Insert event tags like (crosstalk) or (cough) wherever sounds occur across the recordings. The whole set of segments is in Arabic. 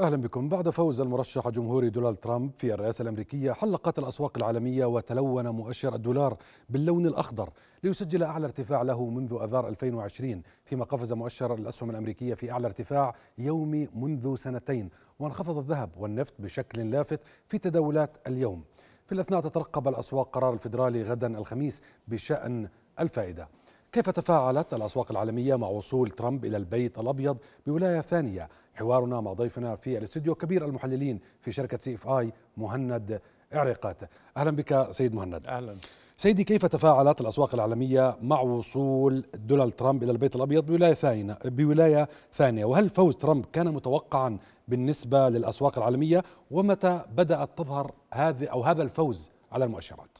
أهلا بكم بعد فوز المرشح الجمهوري دونالد ترامب في الرئاسة الأمريكية حلقت الأسواق العالمية وتلون مؤشر الدولار باللون الأخضر ليسجل أعلى ارتفاع له منذ أذار 2020 فيما قفز مؤشر الأسهم الأمريكية في أعلى ارتفاع يومي منذ سنتين وانخفض الذهب والنفط بشكل لافت في تداولات اليوم في الأثناء تترقب الأسواق قرار الفدرالي غدا الخميس بشأن الفائدة كيف تفاعلت الأسواق العالمية مع وصول ترامب إلى البيت الأبيض بولاية ثانية حوارنا مع ضيفنا في الاستديو كبير المحللين في شركة سي اف اي مهند عريقات أهلا بك سيد مهند أهلا سيدي كيف تفاعلت الأسواق العالمية مع وصول دونالد ترامب إلى البيت الأبيض بولاية ثانية, بولاية ثانية وهل فوز ترامب كان متوقعا بالنسبة للأسواق العالمية ومتى بدأت تظهر هذه أو هذا الفوز على المؤشرات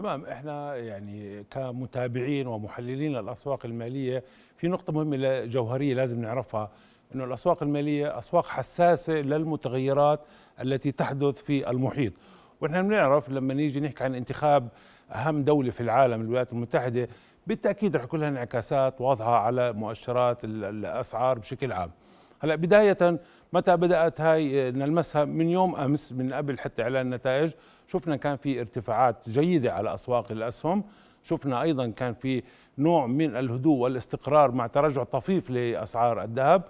تمام احنا يعني كمتابعين ومحللين للاسواق الماليه في نقطه مهمه جوهريه لازم نعرفها انه الاسواق الماليه اسواق حساسه للمتغيرات التي تحدث في المحيط ونحن بنعرف لما نيجي نحكي عن انتخاب اهم دوله في العالم الولايات المتحده بالتاكيد رح يكون لها انعكاسات واضحه على مؤشرات الاسعار بشكل عام هلا بدايه متى بدات هاي نلمسها من يوم امس من قبل حتى اعلان النتائج شفنا كان في ارتفاعات جيده على اسواق الاسهم شفنا ايضا كان في نوع من الهدوء والاستقرار مع تراجع طفيف لاسعار الذهب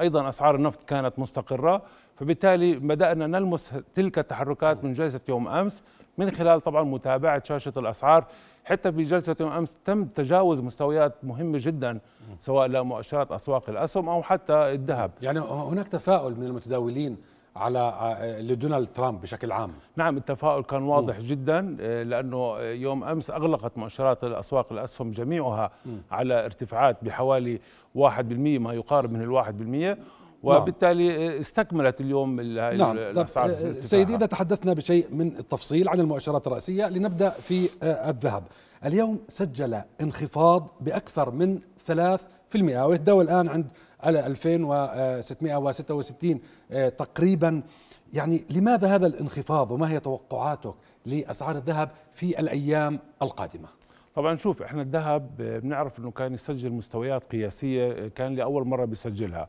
ايضا اسعار النفط كانت مستقره فبالتالي بدانا نلمس تلك التحركات من جلسه يوم امس من خلال طبعا متابعه شاشه الاسعار حتى في جلسة أمس تم تجاوز مستويات مهمة جدا سواء لمؤشرات أسواق الأسهم أو حتى الذهب يعني هناك تفاؤل من المتداولين على آه، آه، لدونالد ترامب بشكل عام نعم التفاؤل كان واضح م. جدا آه، لانه يوم امس اغلقت مؤشرات الاسواق الاسهم جميعها م. على ارتفاعات بحوالي 1% ما يقارب من الواحد بالمئة نعم. وبالتالي استكملت اليوم نعم الاسعار آه، سيدي اذا تحدثنا بشيء من التفصيل عن المؤشرات الرئيسيه لنبدا في آه، الذهب اليوم سجل انخفاض باكثر من 3% ويتداول الان عند 2666 آه، تقريبا يعني لماذا هذا الانخفاض وما هي توقعاتك لاسعار الذهب في الايام القادمه؟ طبعا شوف احنا الذهب بنعرف انه كان يسجل مستويات قياسيه كان لاول مره بيسجلها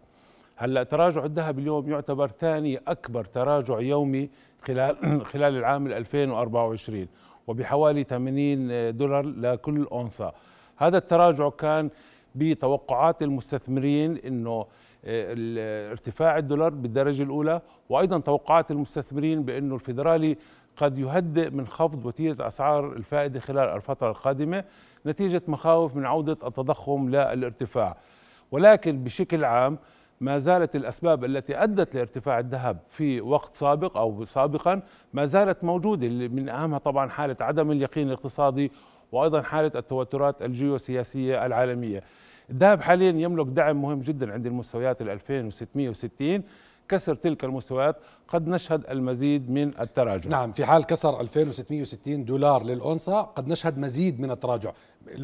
هلا تراجع الذهب اليوم يعتبر ثاني اكبر تراجع يومي خلال (clears throat) خلال العام 2024 وبحوالي 80 دولار لكل اونصه هذا التراجع كان بتوقعات المستثمرين انه آه، ارتفاع الدولار بالدرجه الاولى وايضا توقعات المستثمرين بانه الفيدرالي قد يهدئ من خفض وتيره اسعار الفائده خلال الفتره القادمه نتيجه مخاوف من عوده التضخم للارتفاع ولكن بشكل عام ما زالت الأسباب التي أدت لارتفاع الذهب في وقت سابق أو سابقا ما زالت موجودة من أهمها طبعا حالة عدم اليقين الاقتصادي وأيضا حالة التوترات الجيوسياسية العالمية الذهب حاليا يملك دعم مهم جدا عند المستويات 2660 كسر تلك المستويات قد نشهد المزيد من التراجع نعم في حال كسر 2660 دولار للأونصة قد نشهد مزيد من التراجع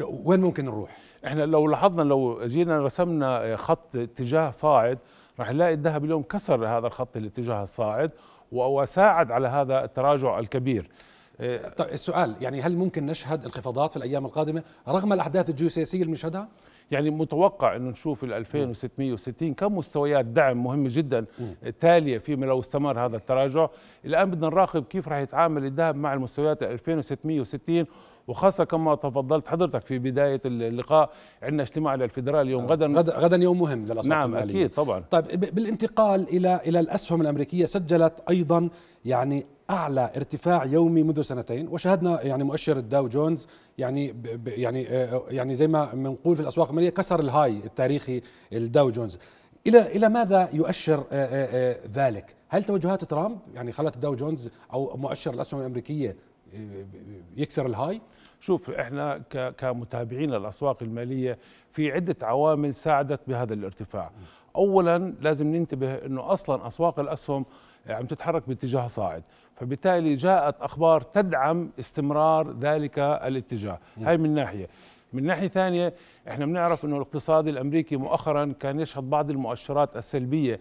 وين ممكن نروح؟ احنا لو لاحظنا لو جينا رسمنا خط اتجاه صاعد رح نلاقي الذهب اليوم كسر هذا الخط الاتجاه الصاعد وساعد على هذا التراجع الكبير طيب السؤال يعني هل ممكن نشهد انخفاضات في الايام القادمه رغم الاحداث الجيوسياسيه اللي بنشهدها؟ يعني متوقع انه نشوف ال 2660 كم مستويات دعم مهمه جدا تاليه فيما لو استمر هذا التراجع الان بدنا نراقب كيف راح يتعامل الذهب مع المستويات ال 2660 وخاصه كما تفضلت حضرتك في بدايه اللقاء عندنا اجتماع للفدرال يوم غدا غدا غدا يوم مهم للاسواق نعم المالية. اكيد طبعا طيب بالانتقال الى الى الاسهم الامريكيه سجلت ايضا يعني اعلى ارتفاع يومي منذ سنتين وشهدنا يعني مؤشر الداو جونز يعني يعني آه، يعني زي ما بنقول في الاسواق الماليه كسر الهاي التاريخي الداو جونز الى الى ماذا يؤشر آه، آه، ذلك هل توجهات ترامب يعني خلت الداو جونز او مؤشر الاسهم الامريكيه يكسر الهاي شوف احنا كمتابعين للاسواق الماليه في عده عوامل ساعدت بهذا الارتفاع اولا لازم ننتبه انه اصلا اسواق الاسهم آه، عم تتحرك باتجاه صاعد فبالتالي جاءت اخبار تدعم استمرار ذلك الاتجاه هاي من ناحيه من ناحيه ثانيه احنا بنعرف انه الاقتصاد الامريكي مؤخرا كان يشهد بعض المؤشرات السلبيه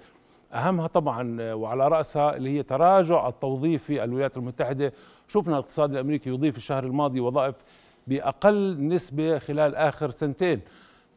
اهمها طبعا آه، وعلى راسها اللي هي تراجع التوظيف في الولايات المتحده شفنا الاقتصاد الامريكي يضيف الشهر الماضي وظائف باقل نسبه خلال اخر سنتين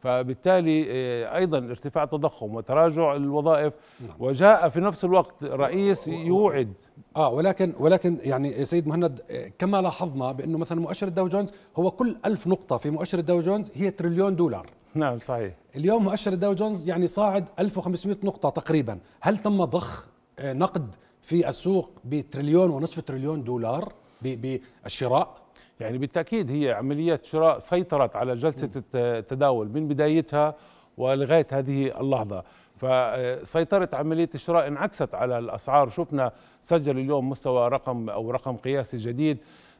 فبالتالي آه، ايضا ارتفاع التضخم وتراجع الوظائف نعم. وجاء في نفس الوقت رئيس يوعد اه ولكن ولكن يعني سيد مهند آه، كما لاحظنا بانه مثلا مؤشر الداو جونز هو كل ألف نقطه في مؤشر الداو جونز هي تريليون دولار نعم صحيح اليوم مؤشر الداو جونز يعني صاعد 1500 نقطه تقريبا هل تم ضخ آه، نقد في السوق بتريليون ونصف تريليون دولار بالشراء يعني بالتاكيد هي عمليه شراء سيطرت على جلسه التداول من بدايتها ولغايه هذه اللحظه فسيطرت عمليه الشراء انعكست على الاسعار شفنا سجل اليوم مستوى رقم او رقم قياسي جديد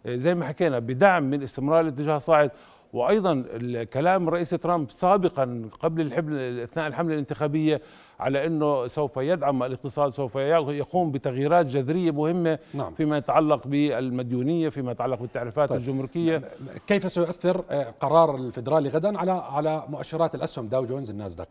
زي ما حكينا بدعم من استمرار الاتجاه الصاعد وايضا كلام الرئيس ترامب سابقا قبل الحمل اثناء الحمله الانتخابيه على انه سوف يدعم الاقتصاد سوف يقوم بتغييرات جذريه مهمه نعم. فيما يتعلق بالمديونيه فيما يتعلق بالتعريفات طيب. الجمركيه كيف سيؤثر آه، قرار الفدرالي غدا على على مؤشرات الاسهم داو جونز الناسداك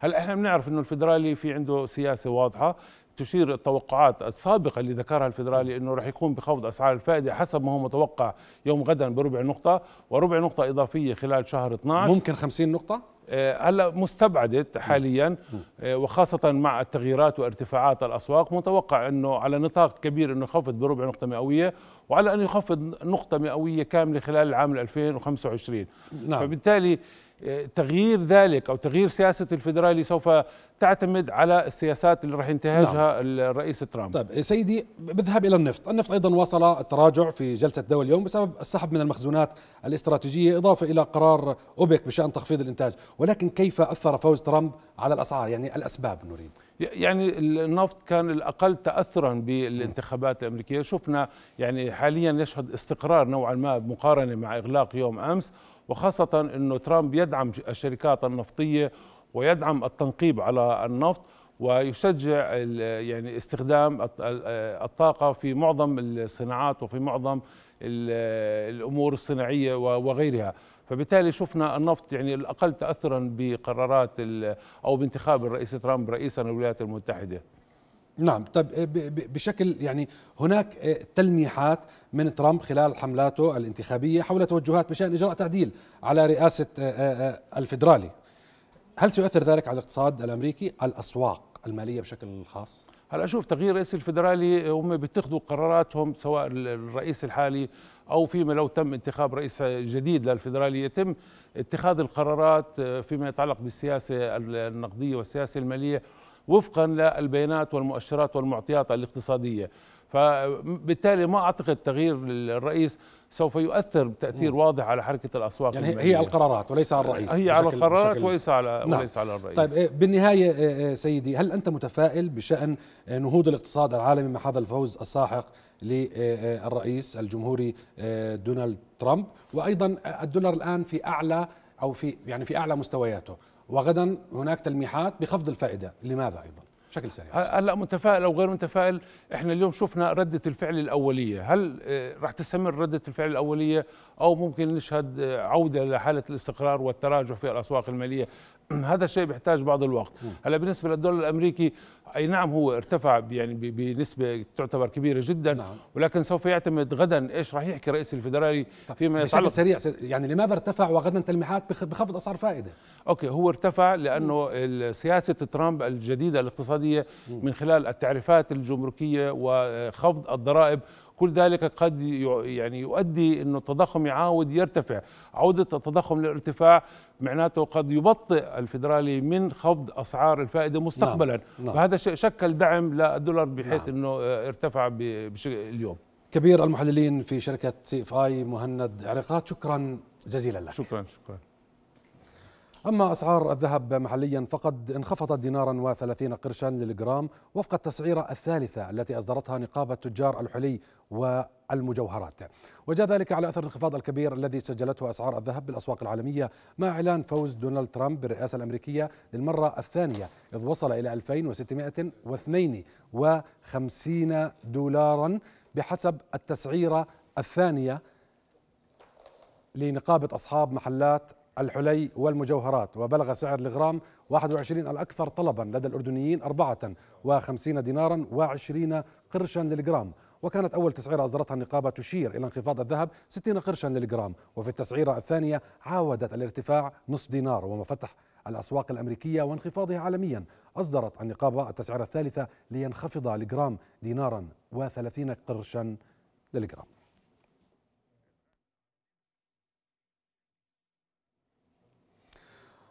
هلا احنا بنعرف انه الفدرالي في عنده سياسه واضحه تشير التوقعات السابقة اللي ذكرها الفيدرالي أنه راح يكون بخفض أسعار الفائدة حسب ما هو متوقع يوم غدا بربع نقطة وربع نقطة إضافية خلال شهر 12 ممكن 50 نقطة؟ آه، هلا مستبعده حاليا آه، وخاصة مع التغييرات وارتفاعات الأسواق متوقع أنه على نطاق كبير أنه يخفض بربع نقطة مئوية وعلى ان يخفض نقطة مئوية كاملة خلال العام 2025 نعم. فبالتالي تغيير ذلك او تغيير سياسه الفدرالي سوف تعتمد على السياسات اللي راح ينتهجها نعم. الرئيس ترامب. طيب سيدي بالذهاب الى النفط، النفط ايضا واصل التراجع في جلسه دول اليوم بسبب السحب من المخزونات الاستراتيجيه اضافه الى قرار اوبك بشان تخفيض الانتاج، ولكن كيف اثر فوز ترامب على الاسعار؟ يعني الاسباب نريد. يعني النفط كان الاقل تاثرا بالانتخابات الامريكيه شفنا يعني حاليا يشهد استقرار نوعا ما مقارنه مع اغلاق يوم امس وخاصه انه ترامب يدعم الشركات النفطيه ويدعم التنقيب على النفط ويشجع يعني استخدام الطاقه في معظم الصناعات وفي معظم الامور الصناعيه وغيرها فبالتالي شفنا النفط يعني الاقل تاثرا بقرارات او بانتخاب الرئيس ترامب رئيسا للولايات المتحده نعم طب إيه، بشكل يعني هناك إيه، تلميحات من ترامب خلال حملاته الانتخابية حول توجهات بشأن إجراء تعديل على رئاسة إيه، الفدرالي هل سيؤثر ذلك على الاقتصاد الأمريكي الأسواق المالية بشكل خاص؟ هلا اشوف تغيير رئيس الفدرالي هم بيتخذوا قراراتهم سواء الرئيس الحالي او فيما لو تم انتخاب رئيس جديد للفدرالي يتم اتخاذ القرارات آه، فيما يتعلق بالسياسه النقديه والسياسه الماليه وفقا للبيانات والمؤشرات والمعطيات الاقتصاديه فبالتالي ما اعتقد تغيير الرئيس سوف يؤثر تاثير مم. واضح على حركه الاسواق يعني المالية. هي على القرارات وليس على الرئيس هي على القرارات وليس على نعم. وليس على الرئيس طيب إيه، بالنهايه إيه، إيه، سيدي هل انت متفائل بشان نهوض الاقتصاد العالمي مع هذا الفوز الساحق للرئيس الجمهوري دونالد ترامب وايضا الدولار الان في اعلى او في يعني في اعلى مستوياته وغدا هناك تلميحات بخفض الفائده لماذا ايضا بشكل سريع هلا متفائل او غير متفائل احنا اليوم شفنا رده الفعل الاوليه هل آه، رح تستمر رده الفعل الاوليه او ممكن نشهد آه، عوده لحاله الاستقرار والتراجع في الاسواق الماليه (clears throat) هذا الشيء بيحتاج بعض الوقت هلا بالنسبه للدولار الامريكي اي نعم هو ارتفع يعني بنسبه تعتبر كبيره جدا نعم. ولكن سوف يعتمد غدا ايش راح يحكي الرئيس الفدرالي طيب، فيما يتعلق بشكل سريع يعني لماذا ارتفع وغدا تلميحات بخفض اسعار فائده اوكي هو ارتفع لانه سياسه ترامب الجديده الاقتصاديه الاقتصادية من خلال التعريفات الجمركية وخفض الضرائب كل ذلك قد يعني يؤدي انه التضخم يعاود يرتفع، عوده التضخم للارتفاع معناته قد يبطئ الفدرالي من خفض اسعار الفائده مستقبلا، نعم. نعم. فهذا شكل دعم للدولار بحيث نعم. انه ارتفع بشكل اليوم. كبير المحللين في شركه سي اف اي مهند عرقات شكرا جزيلا لك. شكرا شكرا. أما أسعار الذهب محليا فقد انخفضت دينارا وثلاثين قرشا للجرام وفق التسعيرة الثالثة التي أصدرتها نقابة تجار الحلي والمجوهرات وجاء ذلك على أثر الانخفاض الكبير الذي سجلته أسعار الذهب بالأسواق العالمية مع إعلان فوز دونالد ترامب بالرئاسة الأمريكية للمرة الثانية إذ وصل إلى 2652 دولارا بحسب التسعيرة الثانية لنقابة أصحاب محلات الحلي والمجوهرات وبلغ سعر الغرام 21 الأكثر طلبا لدى الأردنيين 54 دينارا و20 قرشا للجرام وكانت أول تسعيرة أصدرتها النقابة تشير إلى انخفاض الذهب 60 قرشا للجرام وفي التسعيرة الثانية عاودت الارتفاع نصف دينار ومفتح الأسواق الأمريكية وانخفاضها عالميا أصدرت النقابة التسعيرة الثالثة لينخفض الجرام دينارا و30 قرشا للجرام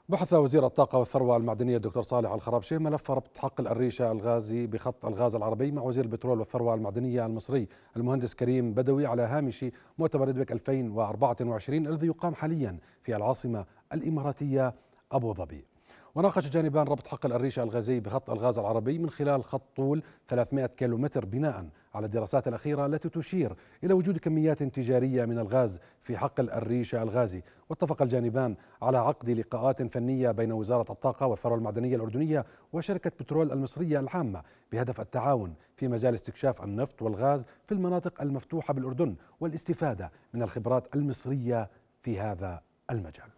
بحث وزير الطاقة والثروة المعدنية الدكتور صالح الخرابشي ملف ربط حق الريشة الغازي بخط الغاز العربي مع وزير البترول والثروة المعدنية المصري المهندس كريم بدوي على هامش مؤتمر إدبك 2024 الذي يقام حاليا في العاصمة الإماراتية أبو ظبي وناقش جانبان ربط حقل الريشة الغازي بخط الغاز العربي من خلال خط طول 300 كيلومتر بناء على الدراسات الأخيرة التي تشير إلى وجود كميات تجارية من الغاز في حقل الريشة الغازي واتفق الجانبان على عقد لقاءات فنية بين وزارة الطاقة والثروة المعدنية الأردنية وشركة بترول المصرية العامة بهدف التعاون في مجال استكشاف النفط والغاز في المناطق المفتوحة بالأردن والاستفادة من الخبرات المصرية في هذا المجال